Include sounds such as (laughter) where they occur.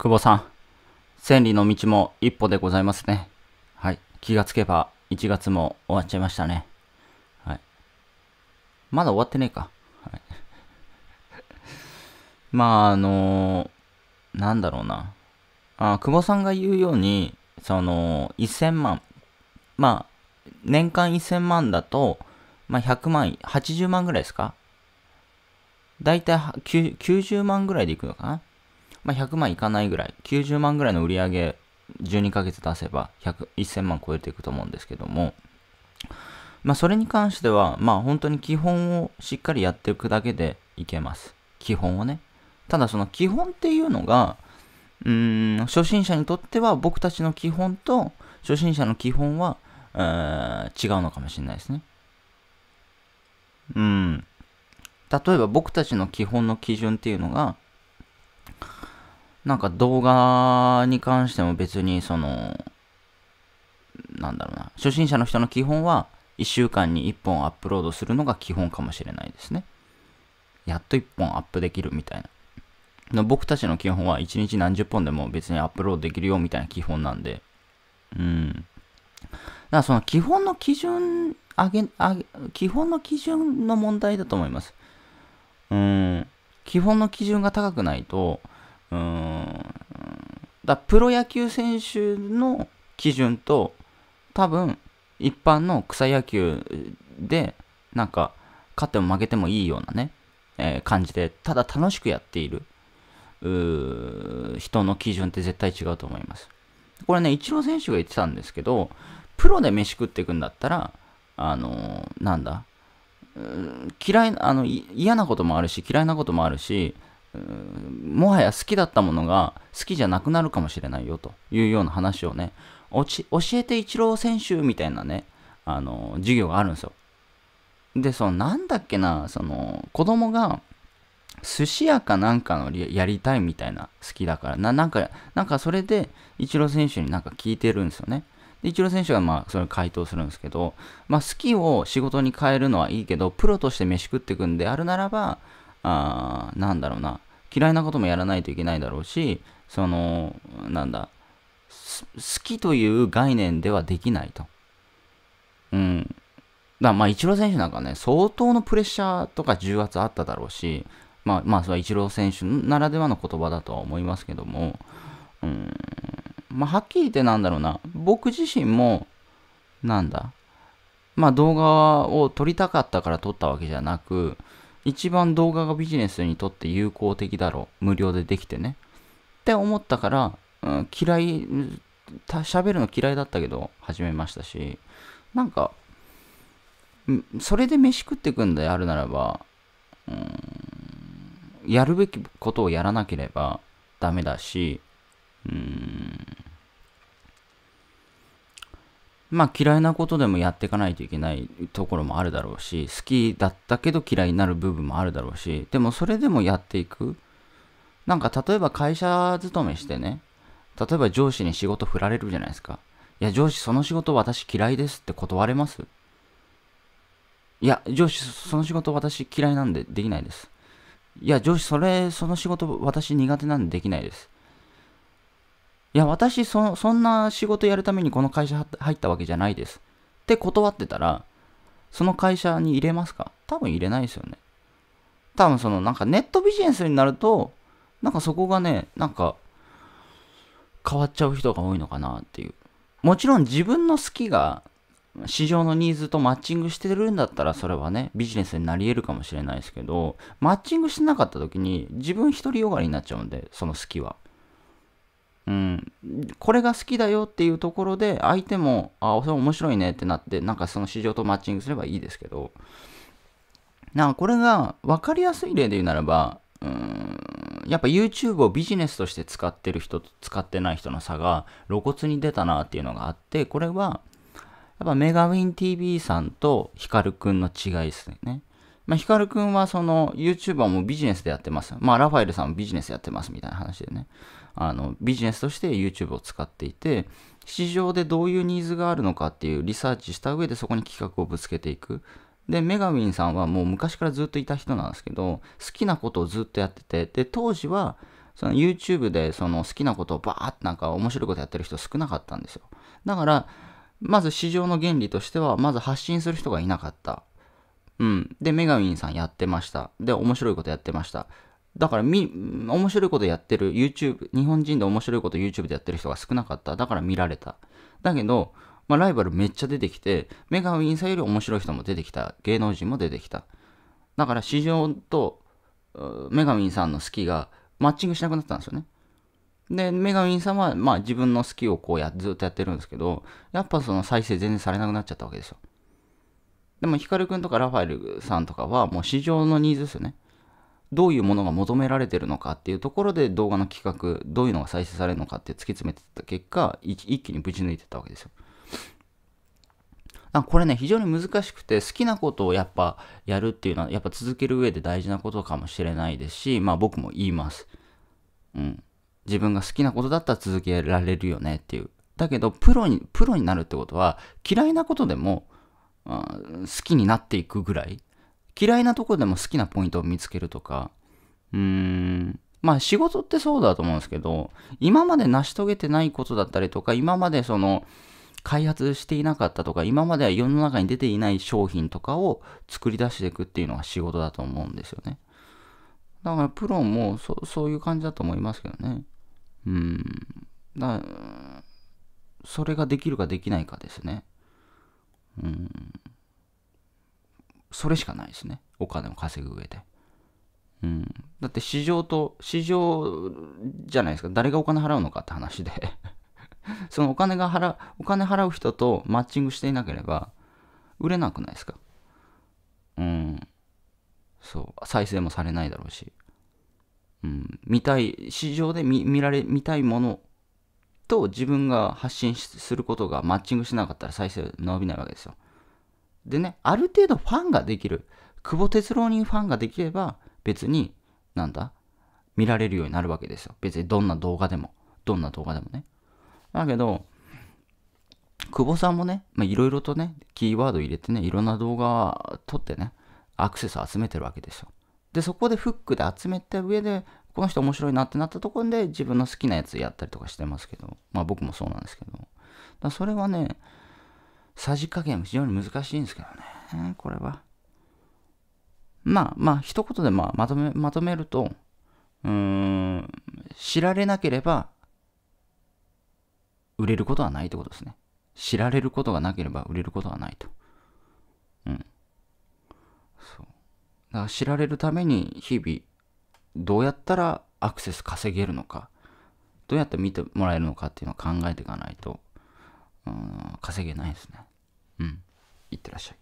久保さん、千里の道も一歩でございますね。はい。気がつけば1月も終わっちゃいましたね。はい。まだ終わってねえか。はい。(laughs) まあ、あのー、なんだろうな。あ、久保さんが言うように、その、1000万。まあ、年間1000万だと、まあ、100万、80万ぐらいですかだいたい90万ぐらいでいくのかなまあ、100万いかないぐらい、90万ぐらいの売り上げ、12ヶ月出せば100、1000万超えていくと思うんですけども、まあ、それに関しては、まあ、本当に基本をしっかりやっていくだけでいけます。基本をね。ただ、その基本っていうのが、うーん、初心者にとっては僕たちの基本と初心者の基本は、えー、違うのかもしれないですね。うん。例えば僕たちの基本の基準っていうのが、なんか動画に関しても別にその、なんだろうな、初心者の人の基本は1週間に1本アップロードするのが基本かもしれないですね。やっと1本アップできるみたいな。僕たちの基本は1日何十本でも別にアップロードできるよみたいな基本なんで。うん。だからその基本の基準、上げ、あげ、基本の基準の問題だと思います。うん。基本の基準が高くないと、うん。だプロ野球選手の基準と多分一般の草野球でなんか勝っても負けてもいいようなね、えー、感じでただ楽しくやっている人の基準って絶対違うと思います。これね、イチロー選手が言ってたんですけど、プロで飯食っていくんだったら、あのー、なんだ、嫌い、あの、嫌なこともあるし、嫌いなこともあるし、もはや好きだったものが好きじゃなくなるかもしれないよというような話をね、教えてイチロー選手みたいなね、あの、授業があるんですよ。で、その、なんだっけな、その、子供が、寿司屋かなんかのやりたいみたいな、好きだから、な、なんか、なんかそれで、イチロー選手になんか聞いてるんですよね。で、イチロー選手がまあ、それを回答するんですけど、まあ、好きを仕事に変えるのはいいけど、プロとして飯食ってくんであるならば、あなんだろうな、嫌いなこともやらないといけないだろうし、その、なんだ、好きという概念ではできないと。うん。だまあ、イチロー選手なんかね、相当のプレッシャーとか重圧あっただろうし、まあ、まあ、それはイチロー選手ならではの言葉だとは思いますけども、うん、まあ、はっきり言ってなんだろうな、僕自身も、なんだ、まあ、動画を撮りたかったから撮ったわけじゃなく、一番動画がビジネスにとって有効的だろう。無料でできてね。って思ったから、うん、嫌い、喋るの嫌いだったけど始めましたし、なんか、それで飯食ってくんであるならば、うん、やるべきことをやらなければダメだし、うん、まあ嫌いなことでもやっていかないといけないところもあるだろうし、好きだったけど嫌いになる部分もあるだろうし、でもそれでもやっていく。なんか例えば会社勤めしてね、例えば上司に仕事振られるじゃないですか。いや、上司その仕事私嫌いですって断れますいや、上司その仕事私嫌いなんでできないです。いや、上司それ、その仕事私苦手なんでできないです。いや、私そ、そんな仕事やるためにこの会社入ったわけじゃないです。って断ってたら、その会社に入れますか多分入れないですよね。多分そのなんかネットビジネスになると、なんかそこがね、なんか変わっちゃう人が多いのかなっていう。もちろん自分の好きが市場のニーズとマッチングしてるんだったらそれはね、ビジネスになり得るかもしれないですけど、マッチングしてなかった時に自分一人よがりになっちゃうんで、その好きは。うん、これが好きだよっていうところで相手も「あそれ面白いね」ってなってなんかその市場とマッチングすればいいですけどなんかこれが分かりやすい例で言うならばうんやっぱ YouTube をビジネスとして使ってる人と使ってない人の差が露骨に出たなっていうのがあってこれはやっぱメガウィン TV さんとヒカルくんの違いですね。まあ、ヒカルくんはその YouTuber もビジネスでやってます。まあ、ラファエルさんもビジネスやってますみたいな話でね。あのビジネスとして YouTube を使っていて市場でどういうニーズがあるのかっていうリサーチした上でそこに企画をぶつけていくでメガウィンさんはもう昔からずっといた人なんですけど好きなことをずっとやっててで当時はその YouTube でその好きなことをバーってなんか面白いことやってる人少なかったんですよだからまず市場の原理としてはまず発信する人がいなかったうんでメガウィンさんやってましたで面白いことやってましただからみ、面白いことやってる YouTube、日本人で面白いこと YouTube でやってる人が少なかった。だから見られた。だけど、まあ、ライバルめっちゃ出てきて、メガウィンさんより面白い人も出てきた。芸能人も出てきた。だから市場とメガウィンさんの好きがマッチングしなくなったんですよね。で、メガウィンさんは、まあ自分の好きをこうや、ずっとやってるんですけど、やっぱその再生全然されなくなっちゃったわけですよ。でも、ヒカルくんとかラファエルさんとかは、もう市場のニーズですよね。どういうものが求められてるのかっていうところで動画の企画、どういうのが再生されるのかって突き詰めてた結果、一気にぶち抜いてたわけですよ。あこれね、非常に難しくて、好きなことをやっぱやるっていうのは、やっぱ続ける上で大事なことかもしれないですし、まあ僕も言います。うん。自分が好きなことだったら続けられるよねっていう。だけど、プロに、プロになるってことは、嫌いなことでも、うん、好きになっていくぐらい嫌いなとこでも好きなポイントを見つけるとか、うーん、まあ仕事ってそうだと思うんですけど、今まで成し遂げてないことだったりとか、今までその、開発していなかったとか、今までは世の中に出ていない商品とかを作り出していくっていうのが仕事だと思うんですよね。だからプロもそそういう感じだと思いますけどね。うん。だそれができるかできないかですね。うん。それしかないですね。お金を稼ぐ上で。うん、だって市場と、市場じゃないですか。誰がお金払うのかって話で (laughs) そのお金が払う、お金払う人とマッチングしていなければ、売れなくないですか。うん。そう。再生もされないだろうし。うん。見たい、市場で見見られ、見たいものと自分が発信することがマッチングしなかったら再生伸びないわけですよ。でね、ある程度ファンができる。久保哲郎にファンができれば、別に、なんだ、見られるようになるわけですよ。別にどんな動画でも。どんな動画でもね。だけど、久保さんもね、いろいろとね、キーワード入れてね、いろんな動画撮ってね、アクセス集めてるわけですよ。で、そこでフックで集めた上で、この人面白いなってなったところで自分の好きなやつやったりとかしてますけど、まあ僕もそうなんですけど、だそれはね、さじ加減非常に難しいんですけどね、これは。まあまあ、一言でまあまとめまとめると、うーん、知られなければ売れることはないってことですね。知られることがなければ売れることはないと。うん。そう。だから知られるために日々、どうやったらアクセス稼げるのか、どうやって見てもらえるのかっていうのを考えていかないと、うん、稼げないですね。うんいってらっしゃい